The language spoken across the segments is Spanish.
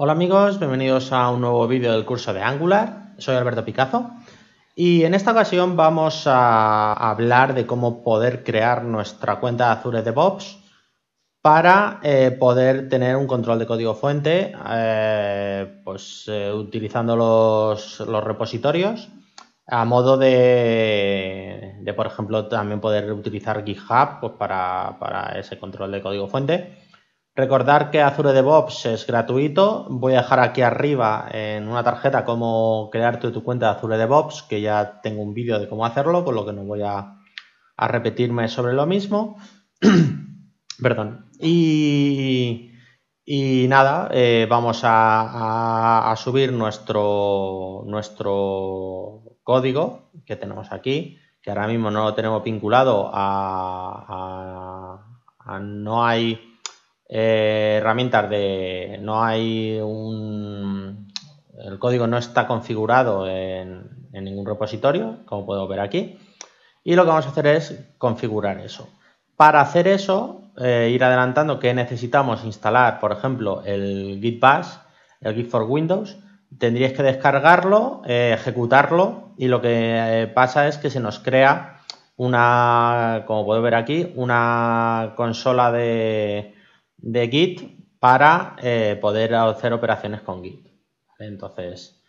Hola amigos, bienvenidos a un nuevo vídeo del curso de Angular. Soy Alberto Picazo y en esta ocasión vamos a hablar de cómo poder crear nuestra cuenta de Azure DevOps para eh, poder tener un control de código fuente eh, pues, eh, utilizando los, repositorios a modo de, por ejemplo, también poder utilizar GitHub pues, para, para ese control de código fuente Recordar que Azure DevOps es gratuito. Voy a dejar aquí arriba en una tarjeta cómo crearte tu, cuenta de Azure DevOps, que ya tengo un vídeo de cómo hacerlo, con lo que no voy a, repetirme sobre lo mismo. Perdón. Y, y nada, eh, vamos a, subir nuestro, nuestro código que tenemos aquí, que ahora mismo no lo tenemos vinculado a, a no hay eh, herramientas de... No hay un... El código no está configurado en, ningún repositorio, como puedo ver aquí. Y lo que vamos a hacer es configurar eso. Para hacer eso, eh, ir adelantando que necesitamos instalar, por ejemplo, el Git Bash, el Git for Windows, tendríais que descargarlo, eh, ejecutarlo y lo que pasa es que se nos crea una, como puedo ver aquí, una consola de, de Git para eh, poder hacer operaciones con Git. Entonces,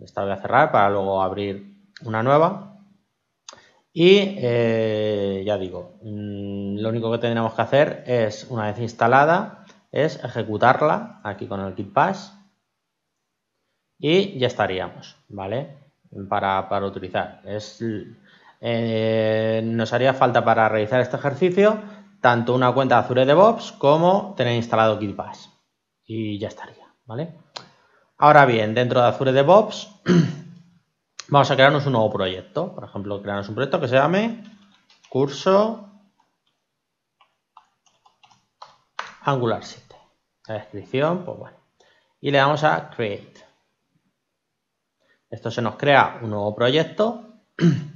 esta voy a cerrar para luego abrir una nueva. Y eh, ya digo, mm, lo único que tenemos que hacer es, una vez instalada, es ejecutarla aquí con el Git pass y ya estaríamos, ¿vale? Para, para utilizar. Es, eh, nos haría falta para realizar este ejercicio tanto una cuenta de Azure DevOps como tener instalado Git Y ya estaría, ¿vale? Ahora bien, dentro de Azure DevOps vamos a crearnos un nuevo proyecto. Por ejemplo, crearnos un proyecto que se llame curso Angular 7. La descripción, pues bueno. Y le damos a Create. Esto se nos crea un nuevo proyecto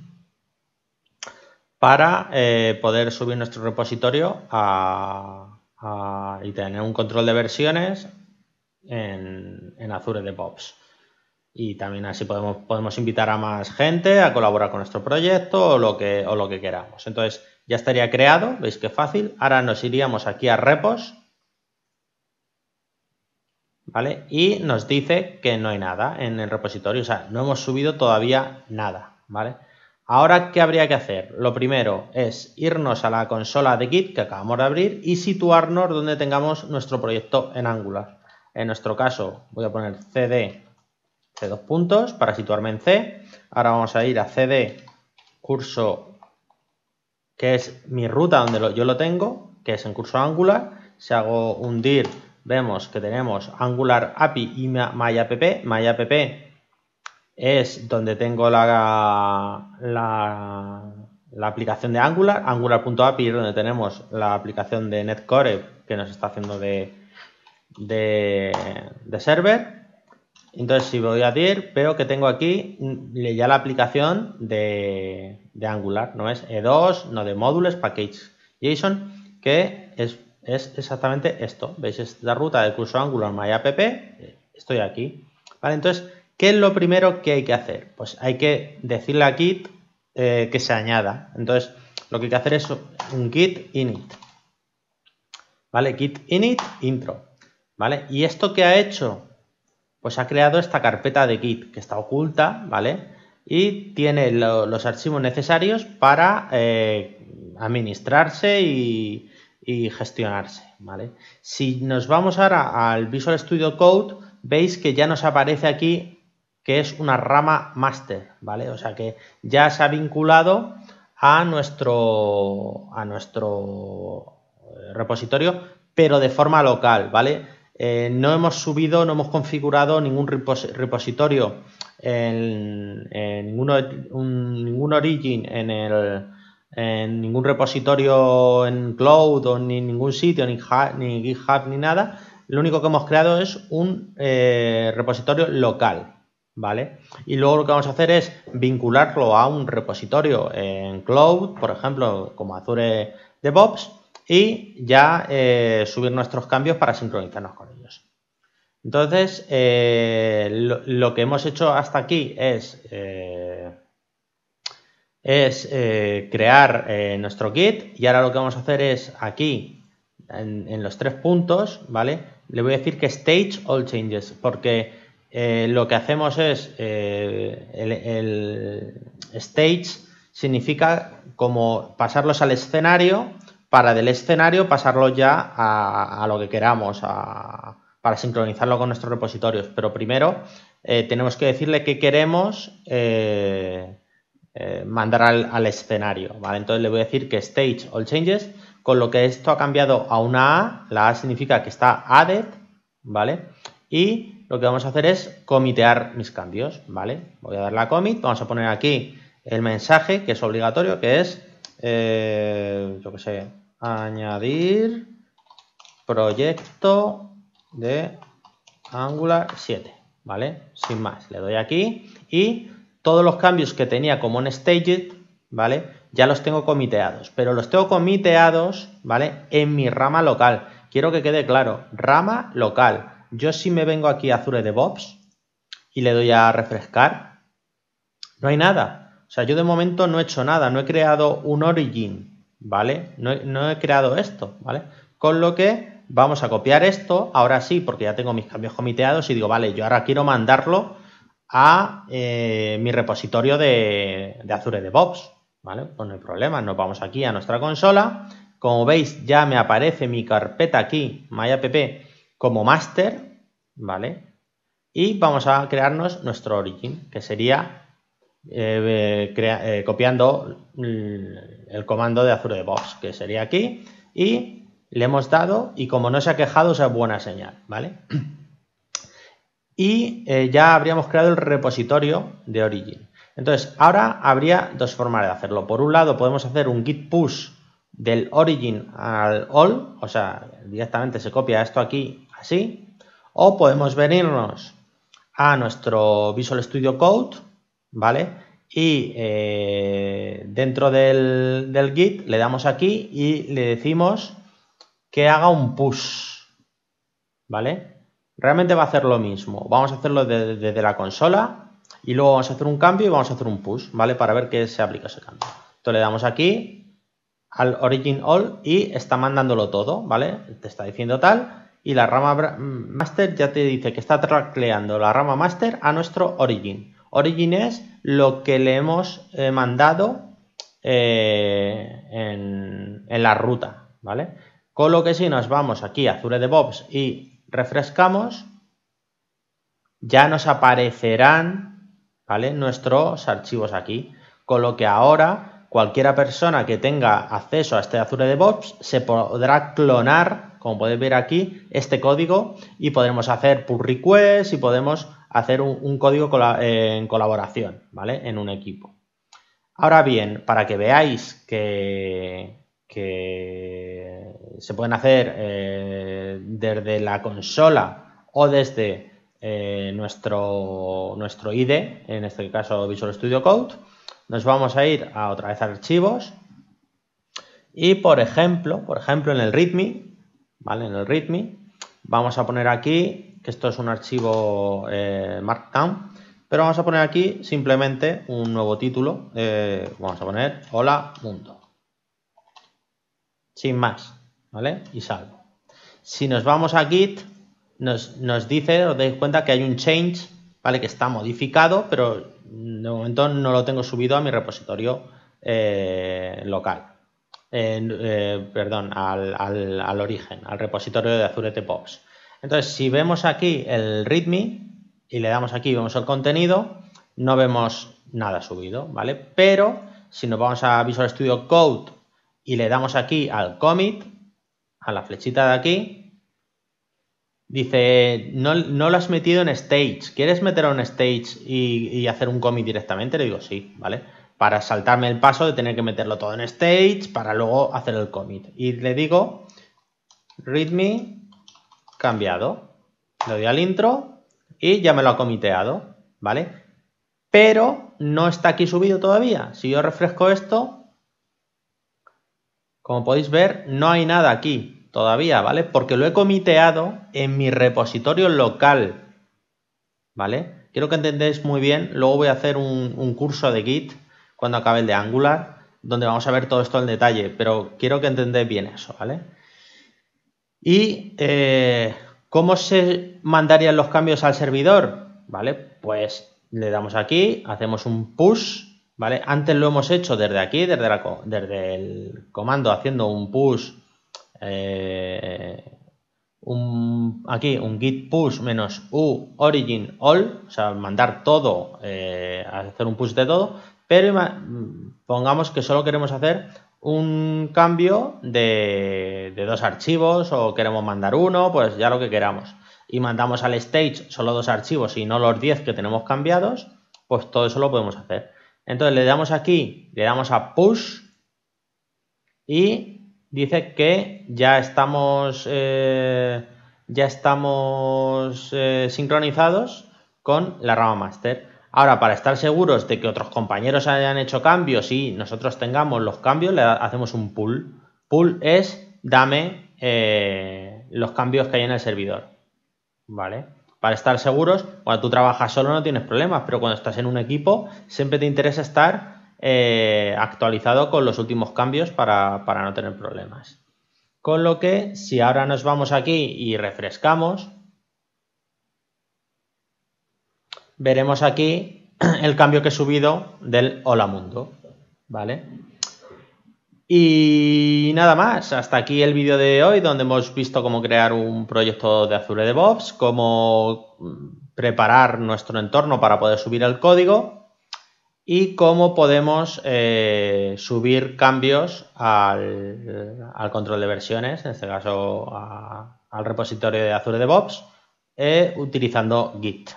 para eh, poder subir nuestro repositorio y tener un control de versiones en, Azure DevOps. Y también así podemos, podemos invitar a más gente a colaborar con nuestro proyecto o lo que, o lo que queramos. Entonces, ya estaría creado, veis que fácil. Ahora nos iríamos aquí a repos. ¿Vale? Y nos dice que no hay nada en el repositorio, o sea, no hemos subido todavía nada, ¿vale? Ahora, ¿qué habría que hacer? Lo primero es irnos a la consola de Git que acabamos de abrir y situarnos donde tengamos nuestro proyecto en Angular. En nuestro caso, voy a poner cd c dos puntos para situarme en C. Ahora vamos a ir a cd curso, que es mi ruta donde yo lo tengo, que es en curso Angular. Si hago un dir, vemos que tenemos Angular API y MyApp. MyApp es donde tengo la, la, aplicación de Angular, angular.api es donde tenemos la aplicación de Netcore que nos está haciendo de, de, server. Entonces, si voy a dir, veo que tengo aquí ya la aplicación de, Angular, no es E2, no de módulos, package que es, exactamente esto. ¿Veis? Es la ruta del curso Angular myapp, Estoy aquí. Vale, entonces ¿Qué es lo primero que hay que hacer? Pues hay que decirle a Git eh, que se añada. Entonces, lo que hay que hacer es un Git init. ¿Vale? Git init intro. ¿Vale? ¿Y esto que ha hecho? Pues ha creado esta carpeta de Git que está oculta, ¿vale? Y tiene los archivos necesarios para eh, administrarse y, y gestionarse, ¿vale? Si nos vamos ahora al Visual Studio Code, veis que ya nos aparece aquí que es una rama máster, ¿vale? O sea que ya se ha vinculado a nuestro, a nuestro eh, repositorio, pero de forma local, ¿vale? Eh, no hemos subido, no hemos configurado ningún repositorio, en, ningún origin en, el, en ningún repositorio en cloud o ni en ningún sitio, ni, ni GitHub ni nada. Lo único que hemos creado es un eh, repositorio local, ¿vale? Y luego lo que vamos a hacer es vincularlo a un repositorio en cloud, por ejemplo, como Azure DevOps, y ya eh, subir nuestros cambios para sincronizarnos con ellos. Entonces, eh, lo, que hemos hecho hasta aquí es, eh, es crear nuestro kit y ahora lo que vamos a hacer es aquí, en, en los tres puntos, ¿vale? Le voy a decir que stage all changes porque eh, lo que hacemos es eh, el, stage significa como pasarlos al escenario para del escenario pasarlo ya a, lo que queramos para sincronizarlo con nuestros repositorios pero primero eh, tenemos que decirle que queremos mandar al, al escenario ¿vale? entonces le voy a decir que stage all changes con lo que esto ha cambiado a una A la A significa que está added vale y lo que vamos a hacer es comitear mis cambios, ¿vale? Voy a dar la commit, vamos a poner aquí el mensaje que es obligatorio, que es, eh, yo qué sé, añadir proyecto de Angular 7, ¿vale? Sin más, le doy aquí y todos los cambios que tenía como un staged, ¿vale? Ya los tengo comiteados, pero los tengo comiteados, ¿vale? En mi rama local. Quiero que quede claro, rama local yo si me vengo aquí a Azure DevOps y le doy a refrescar, no hay nada. O sea, yo de momento no he hecho nada, no he creado un origin, ¿vale? No, he creado esto, ¿vale? Con lo que vamos a copiar esto, ahora sí, porque ya tengo mis cambios comiteados y digo, vale, yo ahora quiero mandarlo a eh, mi repositorio de, de Azure DevOps, ¿vale? Pues no hay problema, nos vamos aquí a nuestra consola. Como veis, ya me aparece mi carpeta aquí, MyApp, como master, ¿vale? Y vamos a crearnos nuestro origin, que sería eh, eh, eh, copiando el, comando de Azure DevOps, que sería aquí, y le hemos dado, y como no se ha quejado, esa es buena señal, ¿vale? Y ya habríamos creado el repositorio de origin. Entonces, ahora habría dos formas de hacerlo. Por un lado, podemos hacer un git push del origin al all, o sea, directamente se copia esto aquí así, o podemos venirnos a nuestro Visual Studio Code, ¿vale? Y eh, dentro del, Git le damos aquí y le decimos que haga un push, ¿vale? Realmente va a hacer lo mismo. Vamos a hacerlo desde la consola y luego vamos a hacer un cambio y vamos a hacer un push, ¿vale? Para ver que se aplica ese cambio. Entonces le damos aquí al origin all y está mandándolo todo, ¿vale? Te está diciendo tal y la rama master ya te dice que está tracleando la rama master a nuestro origin. Origin es lo que le hemos eh, mandado eh, en, la ruta, ¿vale? Con lo que si nos vamos aquí a Azure DevOps y refrescamos, ya nos aparecerán, Nuestros archivos aquí. Con lo que ahora cualquiera persona que tenga acceso a este Azure DevOps se podrá clonar, como podéis ver aquí, este código y podremos hacer pull requests y podemos hacer un, código en colaboración, ¿vale? En un equipo. Ahora bien, para que veáis que, se pueden hacer eh, desde la consola o desde eh, nuestro, nuestro IDE, en este caso Visual Studio Code, nos vamos a ir a otra vez a archivos y por ejemplo, por ejemplo en el README, ¿vale? En el README vamos a poner aquí que esto es un archivo eh, Markdown, pero vamos a poner aquí simplemente un nuevo título, eh, vamos a poner hola mundo. Sin más, ¿vale? Y salvo. Si nos vamos a Git, nos, nos dice, os dais cuenta que hay un change, ¿vale? Que está modificado, pero de momento no lo tengo subido a mi repositorio eh, local. Eh, perdón, al, origen, al repositorio de Azure Pops. Entonces, si vemos aquí el README y le damos aquí, vemos el contenido, no vemos nada subido, ¿vale? Pero si nos vamos a Visual Studio Code y le damos aquí al commit, a la flechita de aquí, Dice, no, no, lo has metido en stage. ¿Quieres meterlo en stage y, y, hacer un commit directamente? Le digo, sí, ¿vale? Para saltarme el paso de tener que meterlo todo en stage para luego hacer el commit. Y le digo, readme cambiado. Le doy al intro y ya me lo ha comiteado, ¿vale? Pero no está aquí subido todavía. Si yo refresco esto, como podéis ver, no hay nada aquí todavía, ¿vale? Porque lo he comiteado en mi repositorio local, ¿vale? Quiero que entendáis muy bien, luego voy a hacer un, curso de Git cuando acabe el de Angular, donde vamos a ver todo esto en detalle, pero quiero que entendáis bien eso, ¿vale? Y eh, ¿Cómo se mandarían los cambios al servidor? ¿Vale? Pues le damos aquí, hacemos un push, ¿vale? Antes lo hemos hecho desde aquí, desde, la, desde el comando haciendo un push eh, aquí un git push menos u origin all, o sea, mandar todo, eh, hacer un push de todo, pero pongamos que solo queremos hacer un cambio de, de, dos archivos o queremos mandar uno, pues ya lo que queramos. Y mandamos al stage solo dos archivos y no los 10 que tenemos cambiados, pues todo eso lo podemos hacer. Entonces le damos aquí, le damos a push y dice que ya estamos, eh, ya estamos eh, sincronizados con la rama master. Ahora, para estar seguros de que otros compañeros hayan hecho cambios y nosotros tengamos los cambios, le hacemos un pull. Pull es dame eh, los cambios que hay en el servidor. ¿Vale? Para estar seguros, cuando tú trabajas solo no tienes problemas, pero cuando estás en un equipo siempre te interesa estar eh, actualizado con los últimos cambios para, no tener problemas. Con lo que, si ahora nos vamos aquí y refrescamos, veremos aquí el cambio que he subido del Hola Mundo, ¿vale? Y nada más, hasta aquí el vídeo de hoy donde hemos visto cómo crear un proyecto de Azure DevOps, cómo mm, preparar nuestro entorno para poder subir el código y cómo podemos eh, subir cambios al, control de versiones, en este caso al repositorio de Azure DevOps, eh, utilizando Git.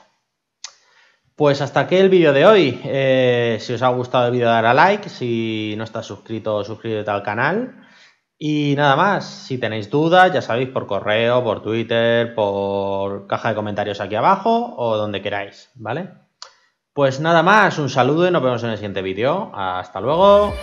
Pues hasta aquí el vídeo de hoy. Eh, si os ha gustado el vídeo, dar a like. Si no estás suscrito, suscríbete al canal. Y nada más, si tenéis dudas, ya sabéis, por correo, por Twitter, por caja de comentarios aquí abajo o donde queráis, ¿vale? Pues nada más, un saludo y nos vemos en el siguiente vídeo. Hasta luego.